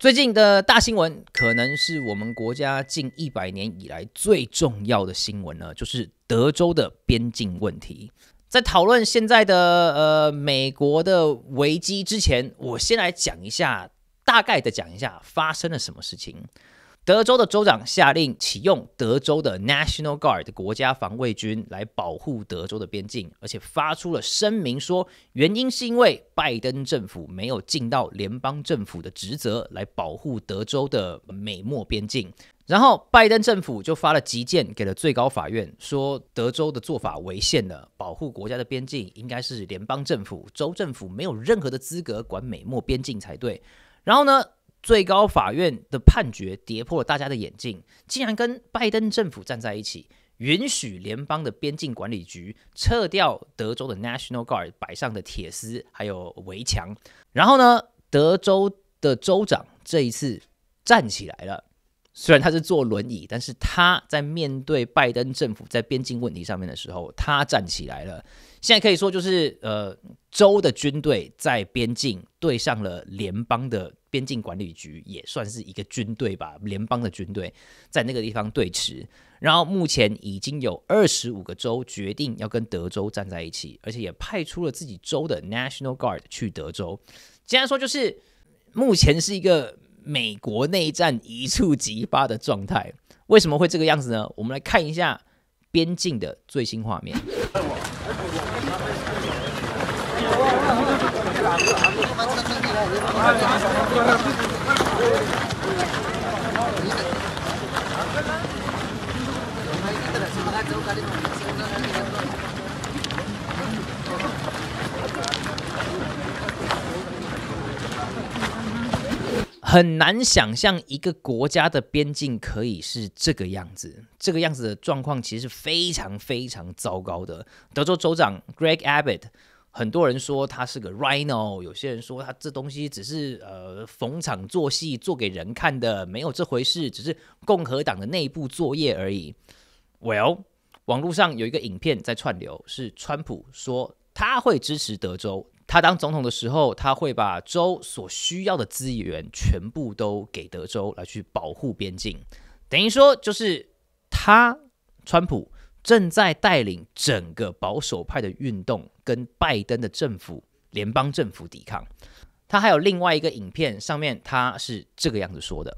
最近的大新闻，可能是我们国家近一百年以来最重要的新闻呢，就是德州的边境问题。在讨论现在的呃美国的危机之前，我先来讲一下，大概的讲一下发生了什么事情。德州的州长下令启用德州的 National Guard 国家防卫军来保护德州的边境，而且发出了声明说，原因是因为拜登政府没有尽到联邦政府的职责来保护德州的美墨边境。然后拜登政府就发了急件给了最高法院，说德州的做法违宪了，保护国家的边境应该是联邦政府、州政府没有任何的资格管美墨边境才对。然后呢？最高法院的判决跌破了大家的眼镜，竟然跟拜登政府站在一起，允许联邦的边境管理局撤掉德州的 National Guard 摆上的铁丝还有围墙。然后呢，德州的州长这一次站起来了。虽然他是坐轮椅，但是他在面对拜登政府在边境问题上面的时候，他站起来了。现在可以说就是呃，州的军队在边境对上了联邦的边境管理局，也算是一个军队吧。联邦的军队在那个地方对峙，然后目前已经有二十五个州决定要跟德州站在一起，而且也派出了自己州的 National Guard 去德州。既然说就是目前是一个。美国内战一触即发的状态，为什么会这个样子呢？我们来看一下边境的最新画面。很难想象一个国家的边境可以是这个样子，这个样子的状况其实非常非常糟糕的。德州州长 Greg Abbott，很多人说他是个 Rhino，有些人说他这东西只是呃逢场作戏，做给人看的，没有这回事，只是共和党的内部作业而已。Well，网络上有一个影片在串流，是川普说他会支持德州。他当总统的时候，他会把州所需要的资源全部都给德州来去保护边境，等于说就是他川普正在带领整个保守派的运动跟拜登的政府联邦政府抵抗。他还有另外一个影片上面，他是这个样子说的。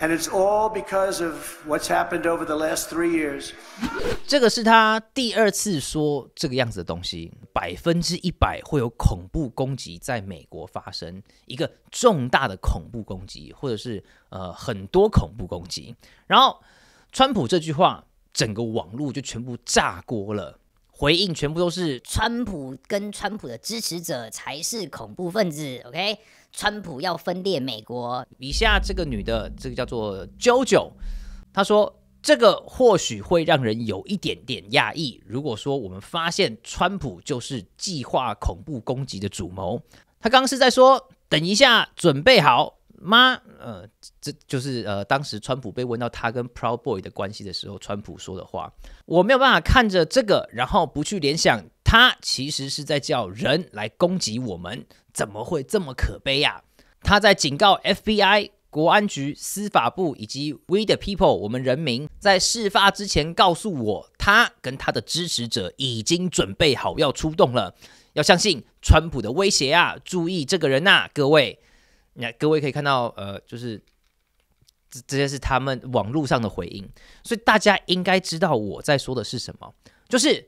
and it's all because of what's happened over the last three years 这个是他第二次说这个样子的东西百分之一百会有恐怖攻击在美国发生一个重大的恐怖攻击或者是呃很多恐怖攻击然后川普这句话整个网络就全部炸锅了回应全部都是川普跟川普的支持者才是恐怖分子 ok 川普要分裂美国。以下这个女的，这个叫做 JoJo，她说：“这个或许会让人有一点点讶异。如果说我们发现川普就是计划恐怖攻击的主谋，他刚刚是在说，等一下，准备好。”妈，呃，这就是呃，当时川普被问到他跟 Proud Boy 的关系的时候，川普说的话，我没有办法看着这个，然后不去联想，他其实是在叫人来攻击我们，怎么会这么可悲呀？他在警告 FBI 国安局、司法部以及 We the People 我们人民，在事发之前告诉我，他跟他的支持者已经准备好要出动了，要相信川普的威胁啊！注意这个人呐，各位。那各位可以看到，呃，就是这这些是他们网络上的回应，所以大家应该知道我在说的是什么，就是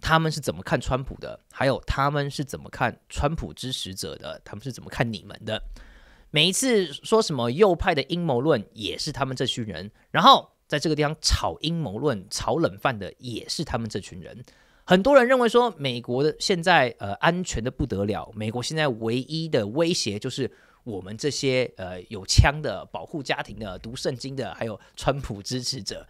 他们是怎么看川普的，还有他们是怎么看川普支持者的，他们是怎么看你们的。每一次说什么右派的阴谋论，也是他们这群人；然后在这个地方炒阴谋论、炒冷饭的，也是他们这群人。很多人认为说，美国的现在呃安全的不得了，美国现在唯一的威胁就是。我们这些呃有枪的、保护家庭的、读圣经的，还有川普支持者，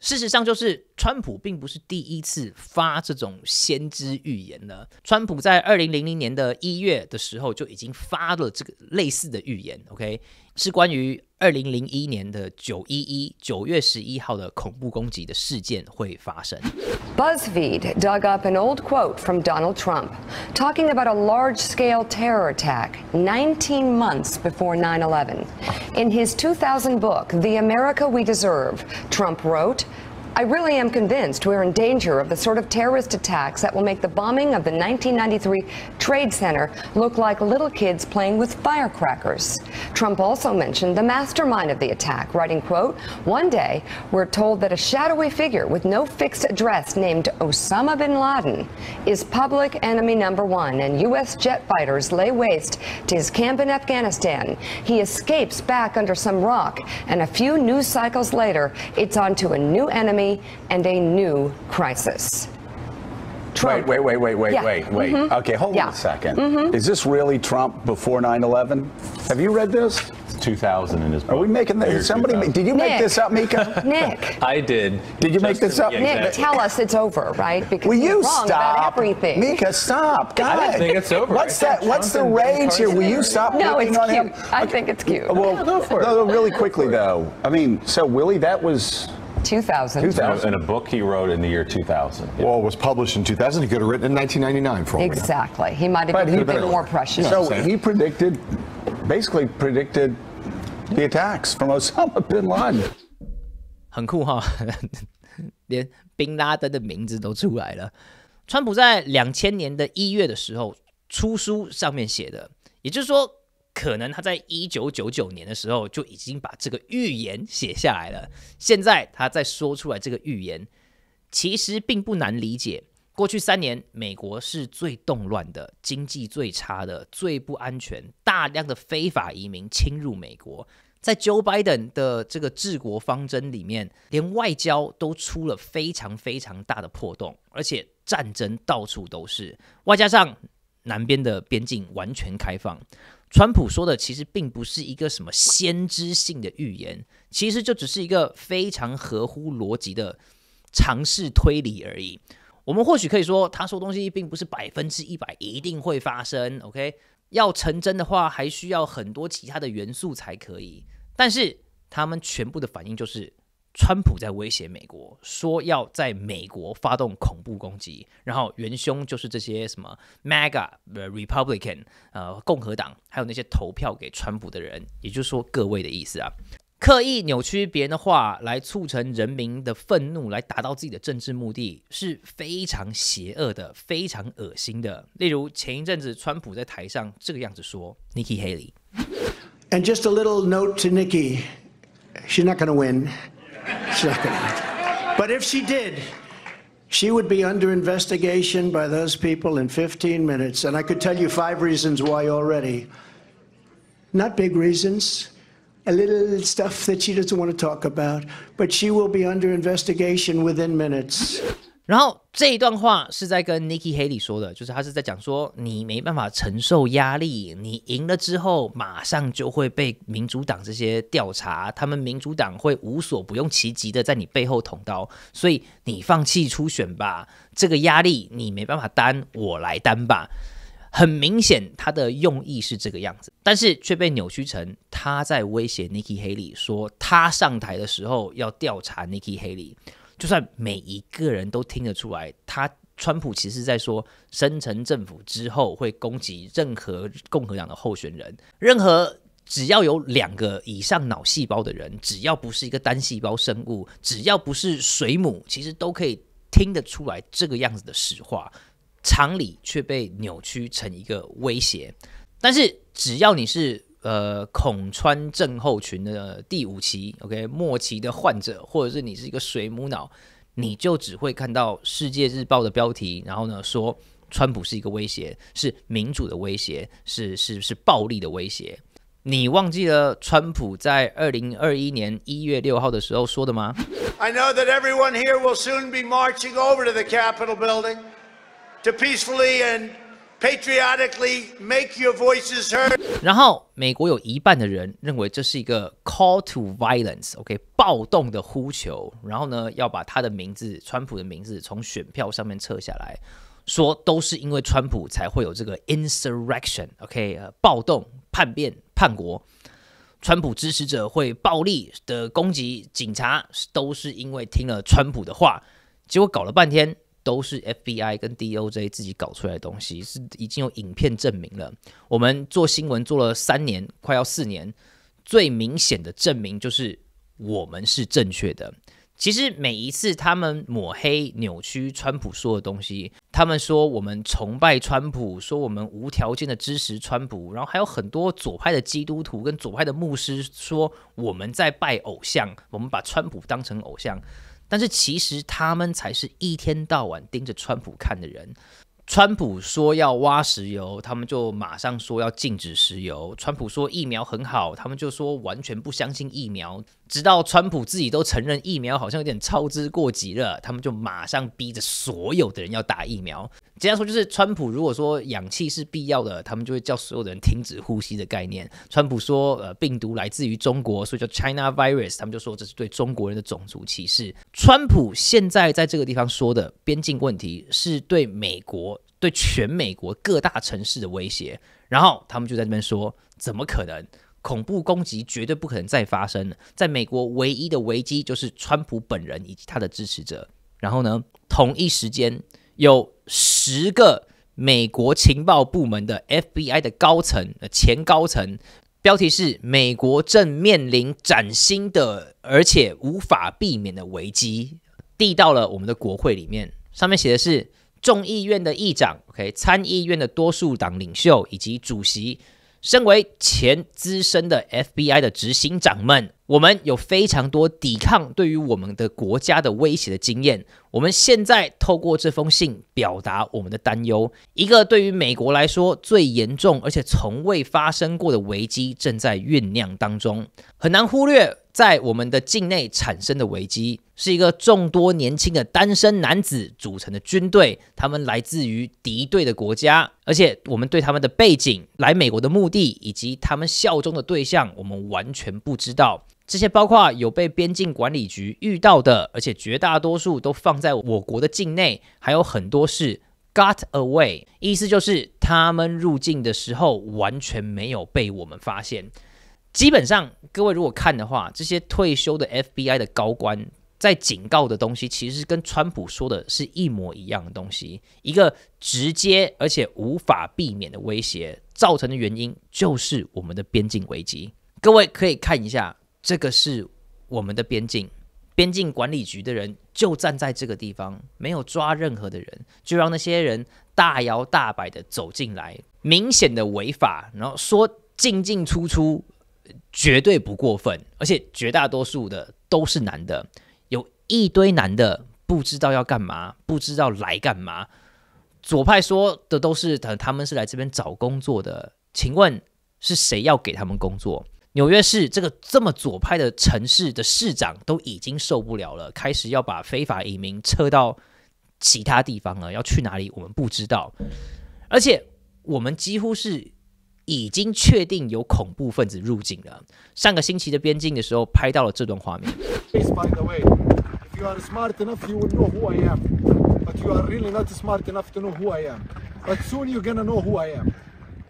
事实上就是。川普并不是第一次发这种先知预言了。川普在二零零零年的一月的时候就已经发了这个类似的预言。OK，是关于二零零一年的九一一九月十一号的恐怖攻击的事件会发生。Buzzfeed dug up an old quote from Donald Trump talking about a large-scale terror attack nineteen months before 9/11. In his 2000 book, The America We Deserve, Trump wrote. I really am convinced we're in danger of the sort of terrorist attacks that will make the bombing of the 1993 Trade Center look like little kids playing with firecrackers. Trump also mentioned the mastermind of the attack, writing, quote, One day, we're told that a shadowy figure with no fixed address named Osama bin Laden is public enemy number one, and U.S. jet fighters lay waste to his camp in Afghanistan. He escapes back under some rock, and a few news cycles later, it's on to a new enemy and a new crisis. Trump. Wait, wait, wait, wait, wait, yeah. wait, wait. Mm -hmm. Okay, hold yeah. on a 2nd mm -hmm. Is this really Trump before 9/11? Have you read this? It's 2000 in his. Book. Are we making this? Somebody, did you Nick. make this up, Mika? Nick, I did. Did you make this up? Yeah, exactly. Nick, tell us it's over, right? Because will you stop? everything. Mika, stop. God. I don't think it's over. What's that? What's the rage here? Will you stop? No, it's on cute. Him? I okay. think it's cute. Well, go for it. No, really quickly though. I mean, so Willie, that was 2000. 2000. And a book he wrote in the year 2000. Yeah. Well, it was published in 2000. He could have written in 1999 for Exactly. He might have been, been more precious. so he predicted, basically predicted the attacks from Osama bin Laden. 很酷哈、哦，连宾拉登的名字都出来了。川普在两千年的一月的时候出书上面写的，也就是说 可能他在一九九九年的时候就已经把这个预言写下来了。现在他在说出来这个预言，其实并不难理解。过去三年，美国是最动乱的，经济最差的，最不安全，大量的非法移民侵入美国。在 Joe Biden 的这个治国方针里面，连外交都出了非常非常大的破洞，而且战争到处都是，外加上南边的边境完全开放。川普说的其实并不是一个什么先知性的预言，其实就只是一个非常合乎逻辑的尝试推理而已。我们或许可以说，他说东西并不是百分之一百一定会发生，OK？要成真的话，还需要很多其他的元素才可以。但是他们全部的反应就是。川普在威胁美国，说要在美国发动恐怖攻击，然后元凶就是这些什么 MAGA Republican，呃，共和党，还有那些投票给川普的人，也就是说各位的意思啊，刻意扭曲别人的话来促成人民的愤怒，来达到自己的政治目的，是非常邪恶的，非常恶心的。例如前一阵子川普在台上这个样子说，Nikki Haley，and just a little note to Nikki, she's not going to win. but if she did, she would be under investigation by those people in 15 minutes. And I could tell you five reasons why already. Not big reasons, a little stuff that she doesn't want to talk about, but she will be under investigation within minutes. 然后这一段话是在跟 Nikki Haley 说的，就是他是在讲说你没办法承受压力，你赢了之后马上就会被民主党这些调查，他们民主党会无所不用其极的在你背后捅刀，所以你放弃初选吧，这个压力你没办法担，我来担吧。很明显，他的用意是这个样子，但是却被扭曲成他在威胁 Nikki Haley，说他上台的时候要调查 Nikki Haley。就算每一个人都听得出来，他川普其实在说，深层政府之后会攻击任何共和党的候选人，任何只要有两个以上脑细胞的人，只要不是一个单细胞生物，只要不是水母，其实都可以听得出来这个样子的实话，常理却被扭曲成一个威胁。但是只要你是。呃孔川症候群的第五期 ok 末期的患者或者是你是一个水母脑你就只会看到世界日报的标题然后呢说川普是一个威胁是民主的威胁是是是暴力的威胁你忘记了川普在二零二一年一月六号的时候说的吗 i know that everyone here will soon be marching over to the capital building to peacefully and patriotically make heard your voices。然后，美国有一半的人认为这是一个 call to violence，OK，暴动的呼求。然后呢，要把他的名字，川普的名字，从选票上面撤下来，说都是因为川普才会有这个 insurrection，OK，呃，暴动、叛变、叛国。川普支持者会暴力的攻击警察，都是因为听了川普的话。结果搞了半天。都是 FBI 跟 DOJ 自己搞出来的东西，是已经有影片证明了。我们做新闻做了三年，快要四年，最明显的证明就是我们是正确的。其实每一次他们抹黑、扭曲川普说的东西，他们说我们崇拜川普，说我们无条件的支持川普，然后还有很多左派的基督徒跟左派的牧师说我们在拜偶像，我们把川普当成偶像。但是其实他们才是一天到晚盯着川普看的人。川普说要挖石油，他们就马上说要禁止石油；川普说疫苗很好，他们就说完全不相信疫苗。直到川普自己都承认疫苗好像有点操之过急了，他们就马上逼着所有的人要打疫苗。简单说就是，川普如果说氧气是必要的，他们就会叫所有的人停止呼吸的概念。川普说，呃，病毒来自于中国，所以叫 China virus。他们就说这是对中国人的种族歧视。川普现在在这个地方说的边境问题是对美国、对全美国各大城市的威胁。然后他们就在那边说，怎么可能？恐怖攻击绝对不可能再发生了。在美国唯一的危机就是川普本人以及他的支持者。然后呢，同一时间。有十个美国情报部门的 FBI 的高层，呃，前高层，标题是“美国正面临崭新的而且无法避免的危机”，递到了我们的国会里面。上面写的是众议院的议长，OK，参议院的多数党领袖以及主席，身为前资深的 FBI 的执行长们。我们有非常多抵抗对于我们的国家的威胁的经验。我们现在透过这封信表达我们的担忧。一个对于美国来说最严重而且从未发生过的危机正在酝酿当中。很难忽略在我们的境内产生的危机是一个众多年轻的单身男子组成的军队。他们来自于敌对的国家，而且我们对他们的背景、来美国的目的以及他们效忠的对象，我们完全不知道。这些包括有被边境管理局遇到的，而且绝大多数都放在我国的境内，还有很多是 got away，意思就是他们入境的时候完全没有被我们发现。基本上，各位如果看的话，这些退休的 FBI 的高官在警告的东西，其实跟川普说的是一模一样的东西。一个直接而且无法避免的威胁，造成的原因就是我们的边境危机。各位可以看一下。这个是我们的边境，边境管理局的人就站在这个地方，没有抓任何的人，就让那些人大摇大摆的走进来，明显的违法。然后说进进出出绝对不过分，而且绝大多数的都是男的，有一堆男的不知道要干嘛，不知道来干嘛。左派说的都是他他们是来这边找工作的，请问是谁要给他们工作？纽约市这个这么左派的城市的市长都已经受不了了，开始要把非法移民撤到其他地方了。要去哪里我们不知道，而且我们几乎是已经确定有恐怖分子入境了。上个星期的边境的时候拍到了这段画面。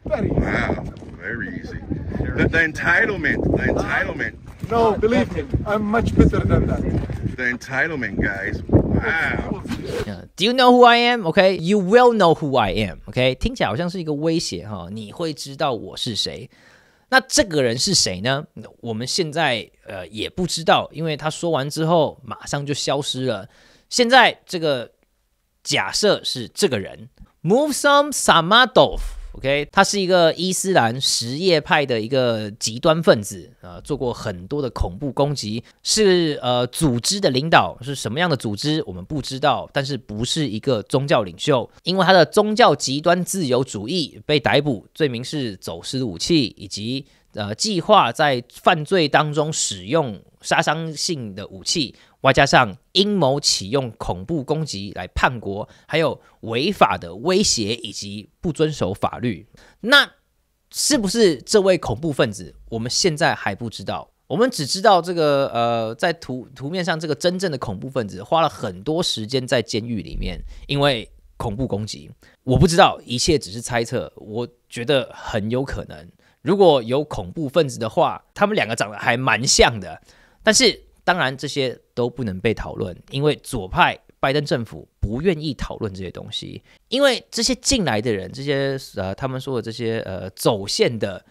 Very easy. Wow, very easy. The, the entitlement, the entitlement. Uh, no, believe me, I'm much better than that. The entitlement, guys. Wow. Do you know who I am? OK, you will know who I am. OK，听起来好像是一个威胁哈，你会知道我是谁。那这个人是谁呢？我们现在呃也不知道，因为他说完之后马上就消失了。现在这个假设是这个人，Move some Samadov。O.K.，他是一个伊斯兰什叶派的一个极端分子啊，做过很多的恐怖攻击，是呃组织的领导，是什么样的组织我们不知道，但是不是一个宗教领袖，因为他的宗教极端自由主义被逮捕，罪名是走私武器以及。呃，计划在犯罪当中使用杀伤性的武器，外加上阴谋启用恐怖攻击来叛国，还有违法的威胁以及不遵守法律，那是不是这位恐怖分子？我们现在还不知道，我们只知道这个呃，在图图面上这个真正的恐怖分子花了很多时间在监狱里面，因为恐怖攻击。我不知道，一切只是猜测。我觉得很有可能。如果有恐怖分子的话，他们两个长得还蛮像的。但是，当然这些都不能被讨论，因为左派拜登政府不愿意讨论这些东西。因为这些进来的人，这些呃，他们说的这些呃走线的。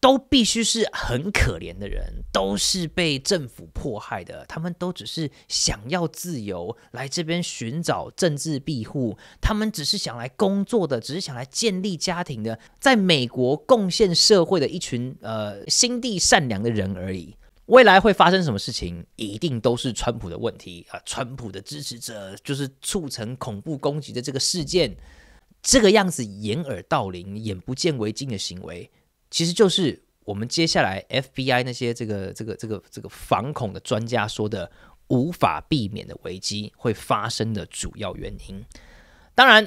都必须是很可怜的人，都是被政府迫害的。他们都只是想要自由，来这边寻找政治庇护。他们只是想来工作的，只是想来建立家庭的，在美国贡献社会的一群呃，心地善良的人而已。未来会发生什么事情，一定都是川普的问题啊！川普的支持者就是促成恐怖攻击的这个事件，这个样子掩耳盗铃、眼不见为净的行为。其实就是我们接下来 FBI 那些这个这个这个这个反恐的专家说的无法避免的危机会发生的主要原因。当然，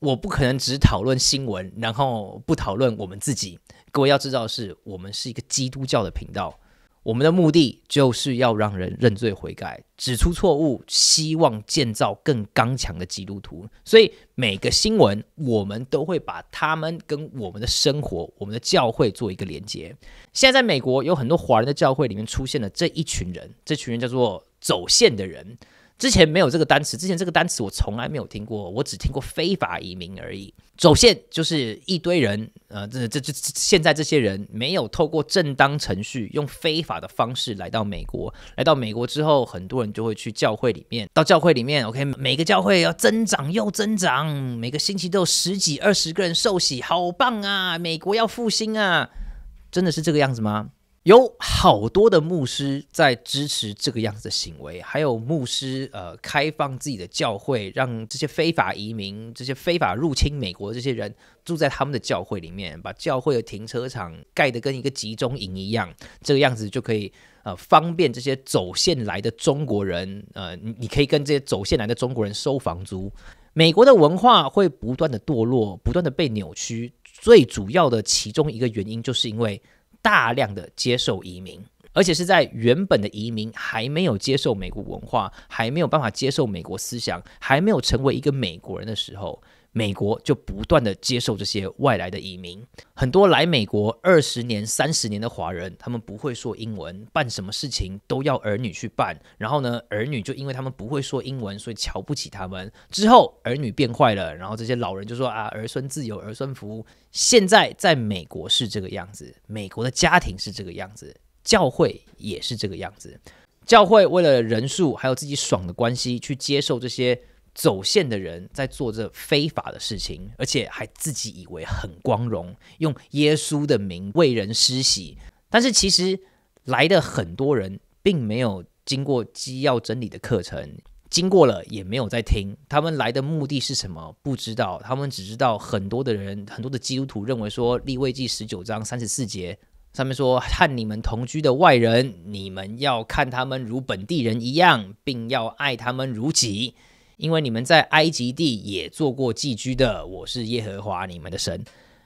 我不可能只讨论新闻，然后不讨论我们自己。各位要知道，是我们是一个基督教的频道。我们的目的就是要让人认罪悔改，指出错误，希望建造更刚强的基督徒。所以每个新闻，我们都会把他们跟我们的生活、我们的教会做一个连接。现在在美国有很多华人的教会里面出现了这一群人，这群人叫做走线的人。之前没有这个单词，之前这个单词我从来没有听过，我只听过非法移民而已。走线就是一堆人，呃，这这这现在这些人没有透过正当程序，用非法的方式来到美国。来到美国之后，很多人就会去教会里面，到教会里面，OK，每个教会要增长又增长，每个星期都有十几二十个人受洗，好棒啊！美国要复兴啊！真的是这个样子吗？有好多的牧师在支持这个样子的行为，还有牧师呃开放自己的教会，让这些非法移民、这些非法入侵美国这些人住在他们的教会里面，把教会的停车场盖得跟一个集中营一样，这个样子就可以呃方便这些走线来的中国人呃，你可以跟这些走线来的中国人收房租。美国的文化会不断的堕落，不断的被扭曲，最主要的其中一个原因就是因为。大量的接受移民，而且是在原本的移民还没有接受美国文化，还没有办法接受美国思想，还没有成为一个美国人的时候。美国就不断的接受这些外来的移民，很多来美国二十年、三十年的华人，他们不会说英文，办什么事情都要儿女去办。然后呢，儿女就因为他们不会说英文，所以瞧不起他们。之后儿女变坏了，然后这些老人就说：“啊，儿孙自有儿孙福。”现在在美国是这个样子，美国的家庭是这个样子，教会也是这个样子。教会为了人数还有自己爽的关系，去接受这些。走线的人在做着非法的事情，而且还自己以为很光荣，用耶稣的名为人施洗。但是其实来的很多人并没有经过基要真理的课程，经过了也没有在听。他们来的目的是什么？不知道。他们只知道很多的人，很多的基督徒认为说，立位记十九章三十四节上面说，和你们同居的外人，你们要看他们如本地人一样，并要爱他们如己。因为你们在埃及地也做过寄居的，我是耶和华你们的神，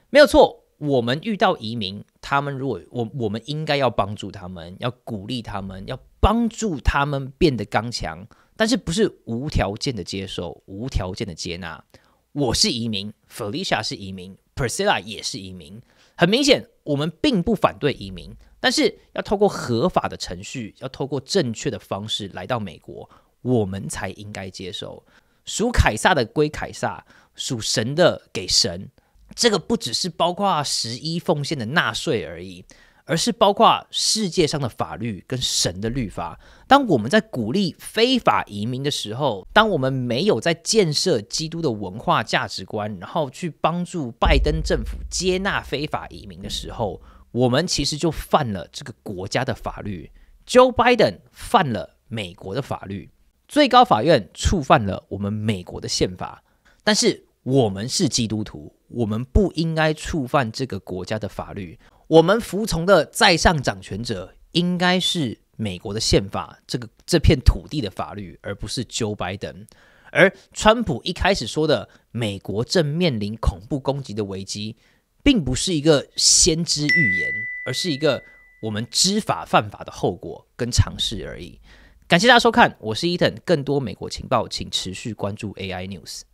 没有错。我们遇到移民，他们如果我，我们应该要帮助他们，要鼓励他们，要帮助他们变得刚强，但是不是无条件的接受，无条件的接纳？我是移民，Felicia 是移民，Priscilla 也是移民。很明显，我们并不反对移民，但是要透过合法的程序，要透过正确的方式来到美国。我们才应该接受属凯撒的归凯撒，属神的给神。这个不只是包括十一奉献的纳税而已，而是包括世界上的法律跟神的律法。当我们在鼓励非法移民的时候，当我们没有在建设基督的文化价值观，然后去帮助拜登政府接纳非法移民的时候，我们其实就犯了这个国家的法律。Joe Biden 犯了美国的法律。最高法院触犯了我们美国的宪法，但是我们是基督徒，我们不应该触犯这个国家的法律。我们服从的在上掌权者应该是美国的宪法，这个这片土地的法律，而不是九百等。而川普一开始说的“美国正面临恐怖攻击的危机”，并不是一个先知预言，而是一个我们知法犯法的后果跟尝试而已。感谢大家收看，我是伊 n 更多美国情报，请持续关注 AI News。